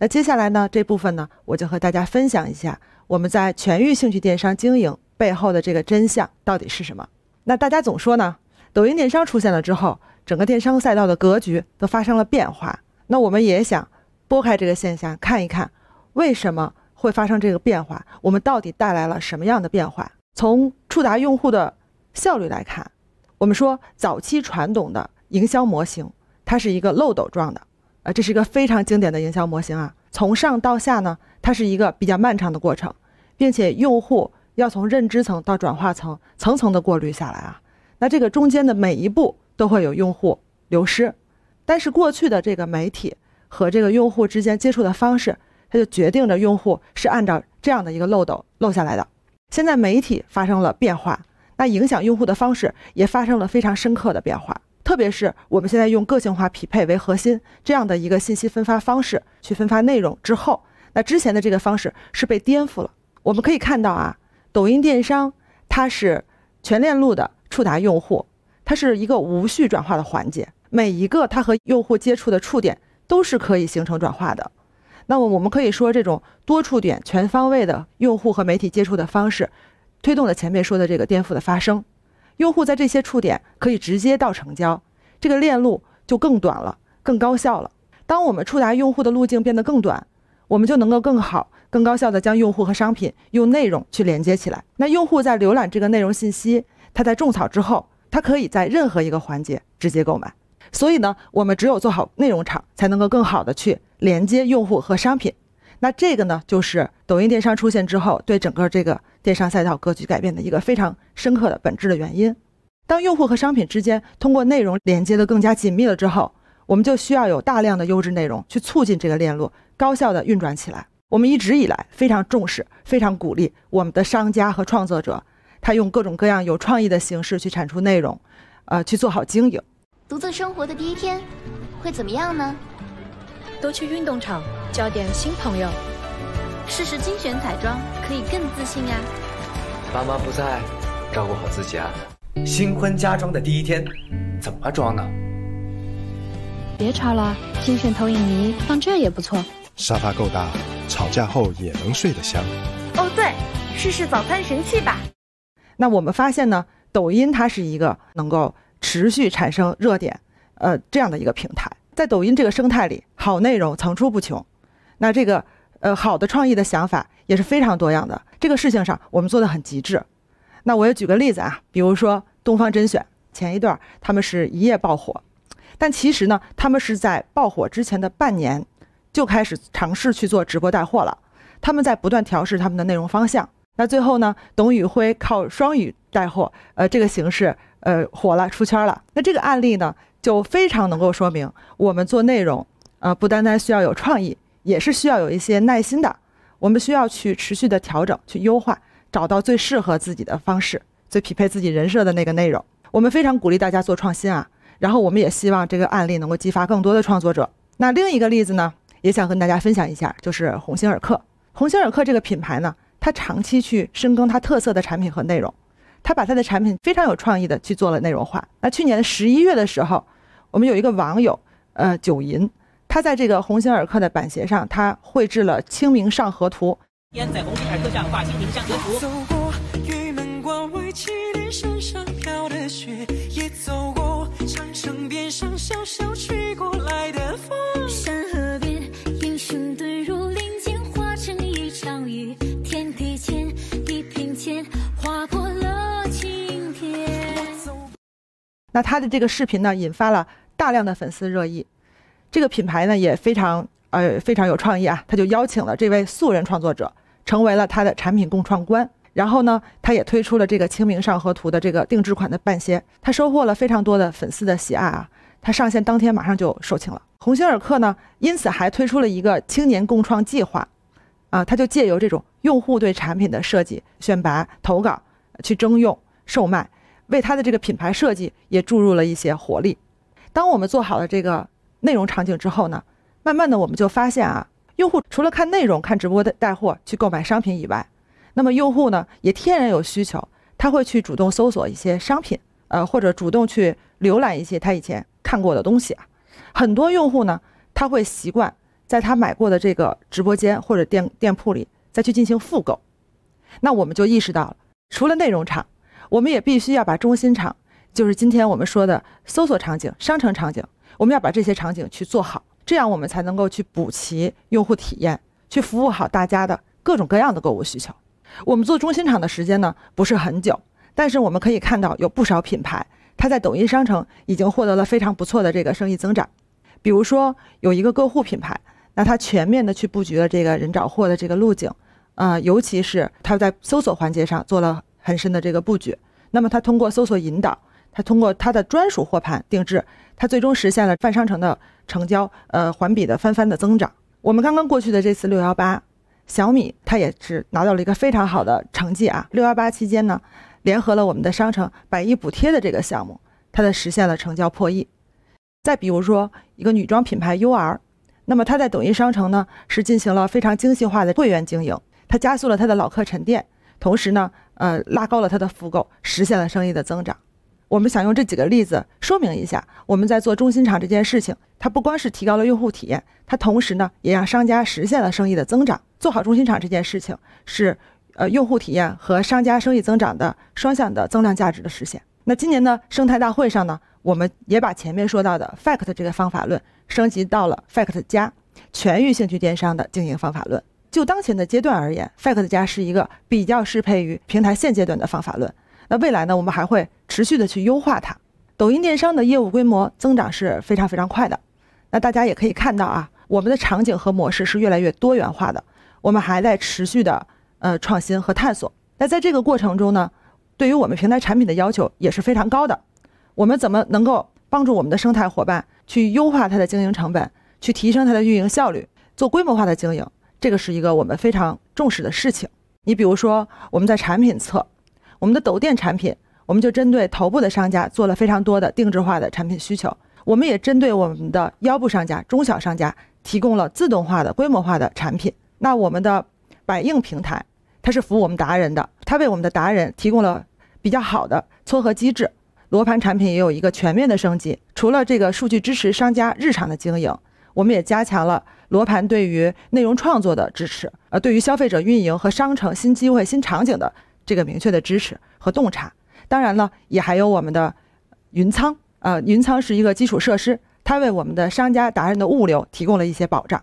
那接下来呢？这部分呢，我就和大家分享一下我们在全域兴趣电商经营背后的这个真相到底是什么。那大家总说呢，抖音电商出现了之后，整个电商赛道的格局都发生了变化。那我们也想拨开这个现象，看一看为什么会发生这个变化，我们到底带来了什么样的变化？从触达用户的效率来看，我们说早期传统的营销模型，它是一个漏斗状的。这是一个非常经典的营销模型啊。从上到下呢，它是一个比较漫长的过程，并且用户要从认知层到转化层，层层的过滤下来啊。那这个中间的每一步都会有用户流失，但是过去的这个媒体和这个用户之间接触的方式，它就决定着用户是按照这样的一个漏斗漏下来的。现在媒体发生了变化，那影响用户的方式也发生了非常深刻的变化。特别是我们现在用个性化匹配为核心这样的一个信息分发方式去分发内容之后，那之前的这个方式是被颠覆了。我们可以看到啊，抖音电商它是全链路的触达用户，它是一个无序转化的环节，每一个它和用户接触的触点都是可以形成转化的。那么我们可以说，这种多触点全方位的用户和媒体接触的方式，推动了前面说的这个颠覆的发生。用户在这些触点可以直接到成交，这个链路就更短了，更高效了。当我们触达用户的路径变得更短，我们就能够更好、更高效的将用户和商品用内容去连接起来。那用户在浏览这个内容信息，他在种草之后，他可以在任何一个环节直接购买。所以呢，我们只有做好内容场，才能够更好的去连接用户和商品。那这个呢，就是抖音电商出现之后，对整个这个电商赛道格局改变的一个非常深刻的本质的原因。当用户和商品之间通过内容连接的更加紧密了之后，我们就需要有大量的优质内容去促进这个链路高效的运转起来。我们一直以来非常重视，非常鼓励我们的商家和创作者，他用各种各样有创意的形式去产出内容，呃，去做好经营。独自生活的第一天会怎么样呢？都去运动场。交点新朋友，试试精选彩妆，可以更自信呀。爸妈不在，照顾好自己啊。新婚家装的第一天，怎么装呢？别吵了，精选投影仪放这也不错。沙发够大，吵架后也能睡得香。哦对，试试早餐神器吧。那我们发现呢，抖音它是一个能够持续产生热点，呃这样的一个平台。在抖音这个生态里，好内容层出不穷。那这个呃，好的创意的想法也是非常多样的。这个事情上我们做的很极致。那我也举个例子啊，比如说东方甄选前一段他们是一夜爆火，但其实呢，他们是在爆火之前的半年就开始尝试去做直播带货了。他们在不断调试他们的内容方向。那最后呢，董宇辉靠双语带货，呃，这个形式呃火了，出圈了。那这个案例呢，就非常能够说明我们做内容呃，不单单需要有创意。也是需要有一些耐心的，我们需要去持续的调整、去优化，找到最适合自己的方式，最匹配自己人设的那个内容。我们非常鼓励大家做创新啊，然后我们也希望这个案例能够激发更多的创作者。那另一个例子呢，也想跟大家分享一下，就是鸿星尔克。鸿星尔克这个品牌呢，它长期去深耕它特色的产品和内容，它把它的产品非常有创意的去做了内容化。那去年十一月的时候，我们有一个网友，呃，九银。他在这个鸿星尔克的板鞋上，他绘制了《清明上河图》。走在鸿星尔克上，画清明上河图。那他的这个视频呢，引发了大量的粉丝热议。这个品牌呢也非常呃非常有创意啊，他就邀请了这位素人创作者成为了他的产品共创官，然后呢，他也推出了这个《清明上河图》的这个定制款的半鞋，他收获了非常多的粉丝的喜爱啊，他上线当天马上就售罄了。鸿星尔克呢因此还推出了一个青年共创计划，啊，他就借由这种用户对产品的设计、选拔、投稿去征用、售卖，为他的这个品牌设计也注入了一些活力。当我们做好了这个。内容场景之后呢，慢慢的我们就发现啊，用户除了看内容、看直播带带货去购买商品以外，那么用户呢也天然有需求，他会去主动搜索一些商品，呃或者主动去浏览一些他以前看过的东西啊。很多用户呢，他会习惯在他买过的这个直播间或者店店铺里再去进行复购。那我们就意识到，了，除了内容场，我们也必须要把中心场，就是今天我们说的搜索场景、商城场景。我们要把这些场景去做好，这样我们才能够去补齐用户体验，去服务好大家的各种各样的购物需求。我们做中心场的时间呢不是很久，但是我们可以看到有不少品牌，它在抖音商城已经获得了非常不错的这个生意增长。比如说有一个个护品牌，那它全面的去布局了这个人找货的这个路径，啊，尤其是它在搜索环节上做了很深的这个布局。那么它通过搜索引导。它通过它的专属货盘定制，它最终实现了泛商城的成交，呃，环比的翻番的增长。我们刚刚过去的这次六幺八，小米它也是拿到了一个非常好的成绩啊。六幺八期间呢，联合了我们的商城百亿补贴的这个项目，它的实现了成交破亿。再比如说一个女装品牌 UR，那么它在抖音商城呢是进行了非常精细化的会员经营，它加速了它的老客沉淀，同时呢，呃，拉高了它的复购，实现了生意的增长。我们想用这几个例子说明一下，我们在做中心厂这件事情，它不光是提高了用户体验，它同时呢也让商家实现了生意的增长。做好中心厂这件事情，是呃用户体验和商家生意增长的双向的增量价值的实现。那今年的生态大会上呢，我们也把前面说到的 Fact 这个方法论升级到了 Fact 加全域兴趣电商的经营方法论。就当前的阶段而言，Fact 加是一个比较适配于平台现阶段的方法论。那未来呢，我们还会。持续的去优化它，抖音电商的业务规模增长是非常非常快的。那大家也可以看到啊，我们的场景和模式是越来越多元化的。我们还在持续的呃创新和探索。那在这个过程中呢，对于我们平台产品的要求也是非常高的。我们怎么能够帮助我们的生态伙伴去优化它的经营成本，去提升它的运营效率，做规模化的经营？这个是一个我们非常重视的事情。你比如说我们在产品侧，我们的抖店产品。我们就针对头部的商家做了非常多的定制化的产品需求，我们也针对我们的腰部商家、中小商家提供了自动化、的规模化的产品。那我们的百应平台，它是服务我们达人的，它为我们的达人提供了比较好的撮合机制。罗盘产品也有一个全面的升级，除了这个数据支持商家日常的经营，我们也加强了罗盘对于内容创作的支持，呃，对于消费者运营和商城新机会、新场景的这个明确的支持和洞察。当然了，也还有我们的云仓，呃，云仓是一个基础设施，它为我们的商家达人的物流提供了一些保障。